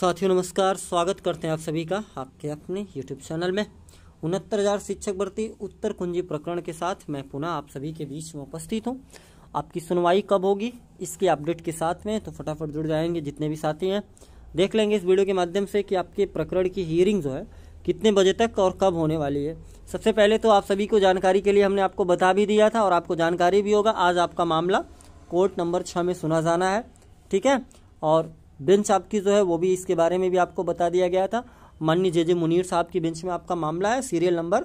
साथियों नमस्कार स्वागत करते हैं आप सभी का आपके अपने यूट्यूब चैनल में उनहत्तर हजार शिक्षक भर्ती उत्तर कुंजी प्रकरण के साथ मैं पुनः आप सभी के बीच में उपस्थित हूँ आपकी सुनवाई कब होगी इसके अपडेट के साथ में तो फटाफट जुड़ जाएंगे जितने भी साथी हैं देख लेंगे इस वीडियो के माध्यम से कि आपके प्रकरण की हियरिंग जो है कितने बजे तक और कब होने वाली है सबसे पहले तो आप सभी को जानकारी के लिए हमने आपको बता भी दिया था और आपको जानकारी भी होगा आज आपका मामला कोर्ट नंबर छः में सुना जाना है ठीक है और बेंच आपकी जो है वो भी इसके बारे में भी आपको बता दिया गया था माननीय जे जे मुनीर साहब की बेंच में आपका मामला है सीरियल नंबर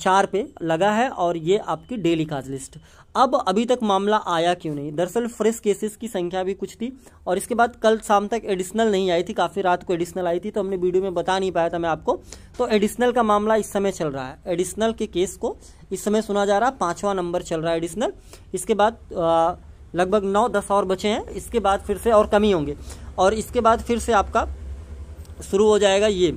चार पे लगा है और ये आपकी डेली काज लिस्ट अब अभी तक मामला आया क्यों नहीं दरअसल फ्रेश केसेस की संख्या भी कुछ थी और इसके बाद कल शाम तक एडिशनल नहीं आई थी काफ़ी रात को एडिशनल आई थी तो हमने वीडियो में बता नहीं पाया था मैं आपको तो एडिशनल का मामला इस समय चल रहा है एडिशनल के केस को इस समय सुना जा रहा है पाँचवा नंबर चल रहा है एडिशनल इसके बाद आ, लगभग नौ दस और बचे हैं इसके बाद फिर से और कमी होंगे और इसके बाद फिर से आपका शुरू हो जाएगा ये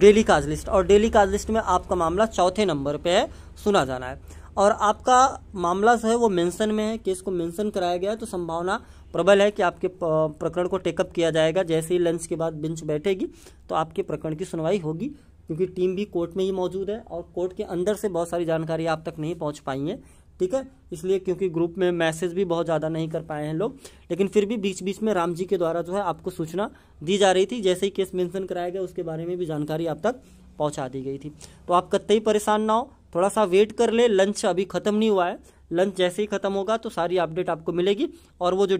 डेली काज लिस्ट और डेली काज लिस्ट में आपका मामला चौथे नंबर पे है सुना जाना है और आपका मामला जो है वो मेंशन में है केस को मेंशन कराया गया है तो संभावना प्रबल है कि आपके प्रकरण को टेकअप किया जाएगा जैसे ही लंच के बाद बेंच बैठेगी तो आपके प्रकरण की सुनवाई होगी क्योंकि टीम भी कोर्ट में ही मौजूद है और कोर्ट के अंदर से बहुत सारी जानकारी आप तक नहीं पहुँच पाई है ठीक है इसलिए क्योंकि ग्रुप में मैसेज भी बहुत ज़्यादा नहीं कर पाए हैं लोग लेकिन फिर भी बीच बीच में राम जी के द्वारा जो है आपको सूचना दी जा रही थी जैसे ही केस मेंशन कराया गया उसके बारे में भी जानकारी आप तक पहुंचा दी गई थी तो आप कतई परेशान ना हो थोड़ा सा वेट कर ले लंच अभी ख़त्म नहीं हुआ है लंच जैसे ही खत्म होगा तो सारी अपडेट आपको मिलेगी और वो जो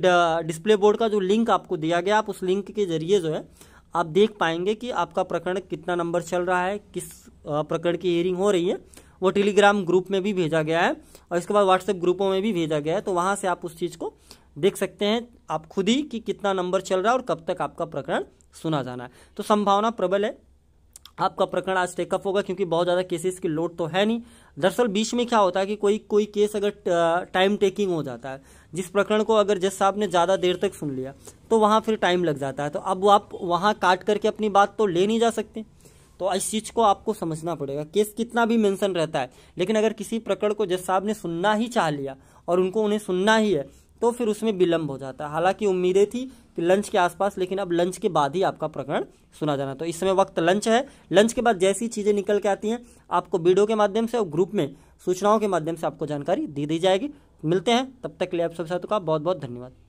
डिस्प्ले बोर्ड का जो लिंक आपको दिया गया आप उस लिंक के जरिए जो है आप देख पाएंगे कि आपका प्रकरण कितना नंबर चल रहा है किस प्रकरण की हियरिंग हो रही है वो टेलीग्राम ग्रुप में भी भेजा गया है और इसके बाद व्हाट्सएप ग्रुपों में भी भेजा गया है तो वहाँ से आप उस चीज़ को देख सकते हैं आप खुद ही कि कितना नंबर चल रहा है और कब तक आपका प्रकरण सुना जाना है तो संभावना प्रबल है आपका प्रकरण आज टेकअप होगा क्योंकि बहुत ज़्यादा केसेस की लोड तो है नहीं दरअसल बीच में क्या होता है कि कोई कोई केस अगर टाइम टेकिंग हो जाता है जिस प्रकरण को अगर जज साहब ने ज़्यादा देर तक सुन लिया तो वहाँ फिर टाइम लग जाता है तो अब आप वहाँ काट करके अपनी बात तो ले नहीं जा सकते तो इस चीज़ को आपको समझना पड़ेगा केस कितना भी मेंशन रहता है लेकिन अगर किसी प्रकरण को जज साहब ने सुनना ही चाह लिया और उनको उन्हें सुनना ही है तो फिर उसमें विलंब हो जाता है हालांकि उम्मीदें थी कि लंच के आसपास लेकिन अब लंच के बाद ही आपका प्रकरण सुना जाना तो इस समय वक्त लंच है लंच के बाद जैसी चीज़ें निकल के आती हैं आपको वीडियो के माध्यम से और ग्रुप में सूचनाओं के माध्यम से आपको जानकारी दी दी जाएगी मिलते हैं तब तक के लिए आप सब साथियों का बहुत बहुत धन्यवाद